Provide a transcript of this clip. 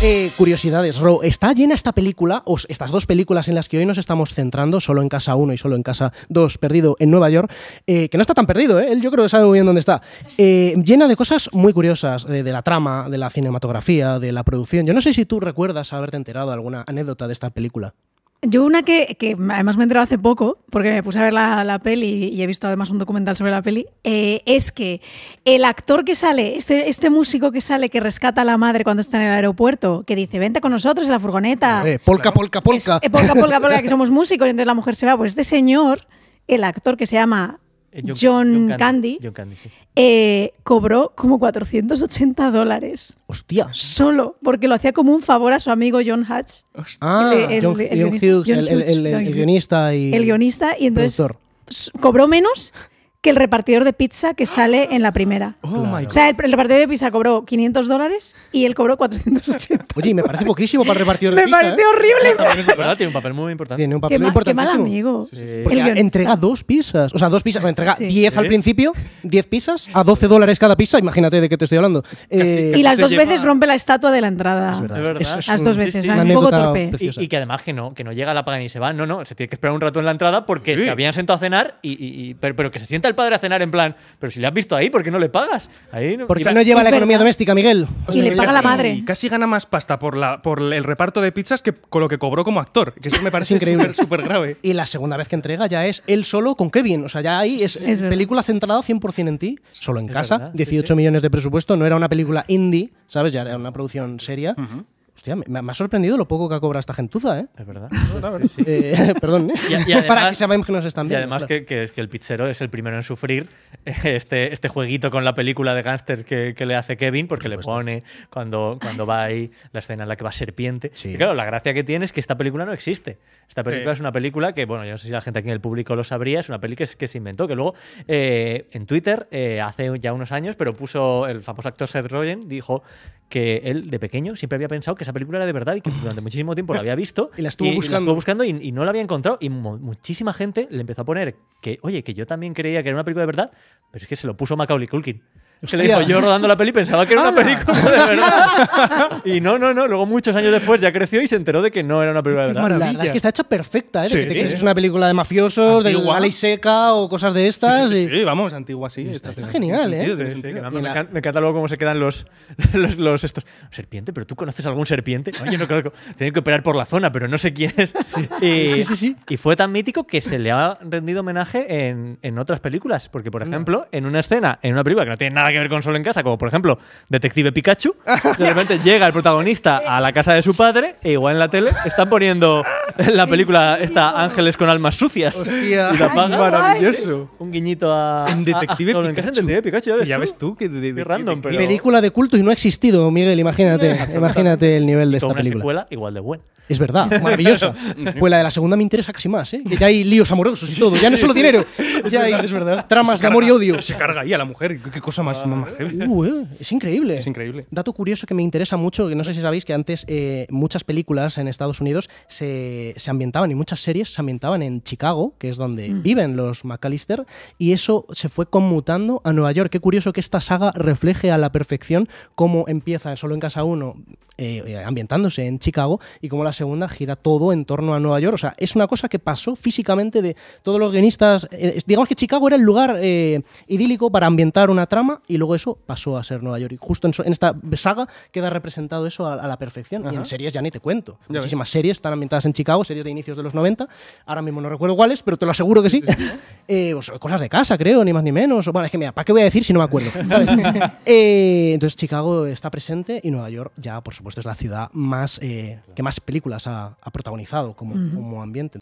Eh, curiosidades, Ro, ¿está llena esta película, o estas dos películas en las que hoy nos estamos centrando, solo en casa 1 y solo en casa 2, perdido en Nueva York, eh, que no está tan perdido, ¿eh? él yo creo que sabe muy bien dónde está, llena de cosas muy curiosas, de, la trama, de la cinematografía, de la producción. Yo no sé si tú recuerdas haberte enterado alguna anécdota de esta película. Yo una que, que además me he enterado hace poco, porque me puse a ver la, peli y he visto además un documental sobre la peli, eh, es que el actor que sale, este, este músico que sale, que rescata a la madre cuando está en el aeropuerto, que dice, vente con nosotros en la furgoneta. polca, eh, polka, polka, polka. polca que somos músicos, y entonces la mujer se va. Pues este señor, el actor que se llama eh, John, Candy, eh, cobró como 480 dólares. ¡Hostia! Solo, porque lo hacía como un favor a su amigo John Hatch el, guionista y. El guionista, y entonces. Cobró menos el repartidor de pizza que sale en la primera. Oh o sea, el, repartidor de pizza cobró 500 dólares y él cobró 480. Oye, me parece poquísimo para el repartidor de pizza. Me parece ¿eh? horrible. Ah, tiene un papel muy importante. Tiene un papel muy importante. Qué mal amigo. entrega dos pizzas. O sea, dos pizzas. Entrega 10 al principio, 10 pizzas, a 12 dólares cada pizza. Imagínate de qué te estoy hablando. Eh, y las dos veces rompe la estatua de la entrada. Es verdad. Es verdad. las dos veces. un poco torpe. Y, que además que no, que no llega la paga ni se va. No, no, se tiene que esperar un rato en la entrada porque se habían sentado a cenar y, pero que se sienta el padre a cenar en plan, pero si le has visto ahí, ¿por qué no le pagas? Ahí no, ¿Por no lleva la economía doméstica, Miguel? y pues le paga la madre. casi gana más pasta por, la, por el reparto de pizzas que con lo que cobró como actor. Que eso me parece increíble, súper grave. Y la segunda vez que entrega ya es él solo con Kevin. O sea, ya ahí es, película centrada 100% en ti, solo en casa, 18 millones de presupuesto, no era una película indie, ¿sabes? Ya era una producción seria. Hostia, me, ha sorprendido lo poco que ha cobrado esta gentuza, ¿eh? Es verdad. Eh, perdón, ¿eh? Y, además, Para que nos están Y además que, el pizzero es el primero en sufrir eh, este, este jueguito con la película de gángsters que, le hace Kevin, porque le pone cuando, cuando va ahí la escena en la que va serpiente. Sí. Y claro, la gracia que tiene es que esta película no existe. Esta película es una película que, bueno, yo no sé si la gente aquí en el público lo sabría, es una película que, se inventó, que luego eh, en Twitter, hace ya unos años, pero puso el famoso actor Seth Rogen, dijo que él de pequeño siempre había pensado que esa película era de verdad y que durante muchísimo tiempo la había visto y la estuvo buscando, y, no la había encontrado y muchísima gente le empezó a poner que oye que yo también creía que era una película de verdad pero es que se lo puso Macaulay Culkin que le dijo, yo rodando la peli pensaba que era una película de verdad. Y no, no, no. Luego muchos años después ya creció y se enteró de que no era una película de verdad. La verdad es que está hecha perfecta, ¿eh? es una película de mafiosos, de igual y seca o cosas de estas. Sí, vamos, antigua sí. Está, genial, ¿eh? Me, encanta luego cómo se quedan los, los, estos. ¿Serpiente? ¿Pero tú conoces algún serpiente? yo no creo que... que operar por la zona, pero no sé quién es. Y, y, fue tan mítico que se le ha rendido homenaje en, otras películas. Porque, por ejemplo, en una escena, en una película que no tiene nada que ver con solo en casa, como por ejemplo Detective Pikachu. De repente llega el protagonista a la casa de su padre e igual en la tele están poniendo la película esta Ángeles con almas sucias. Hostia, y la maravilloso. Un guiñito a. un Detective a, Pikachu. Detective Pikachu, ya ves, tú. que de, random, pero... Película de culto y no ha existido, Miguel, imagínate. imagínate el nivel de esta una película. igual de buena. Es verdad, maravillosa. pues la de la segunda me interesa casi más, ¿eh? ya hay líos amorosos y todo. Ya no es solo dinero. Ya hay tramas de amor y odio. Se carga ahí a la mujer. Qué cosa más, heavy. Uh, eh, es increíble. Es increíble. Dato curioso que me interesa mucho, que no sé si sabéis que antes eh, muchas películas en Estados Unidos se eh, se ambientaban, y muchas series se ambientaban en Chicago, que es donde mm. viven los McAllister, y eso se fue conmutando a Nueva York. Qué curioso que esta saga refleje a la perfección cómo empieza solo en casa uno eh, eh, ambientándose en Chicago y cómo la segunda gira todo en torno a Nueva York. O sea, es una cosa que pasó físicamente de todos los guionistas. digamos que Chicago era el lugar idílico para ambientar una trama y luego eso pasó a ser Nueva York. Y justo en, esta saga queda representado eso a, la perfección. Y en series ya ni te cuento. Muchísimas series están ambientadas en Chicago Chicago, series de inicios de los 90. Ahora mismo no recuerdo cuáles, pero te lo aseguro que sí. Eh, cosas de casa, creo, ni más ni menos. bueno, es que mira, ¿para qué voy a decir si no me acuerdo? Eh, entonces Chicago está presente y Nueva York ya, por supuesto, es la ciudad más, eh, que más películas ha, protagonizado como, como ambiente.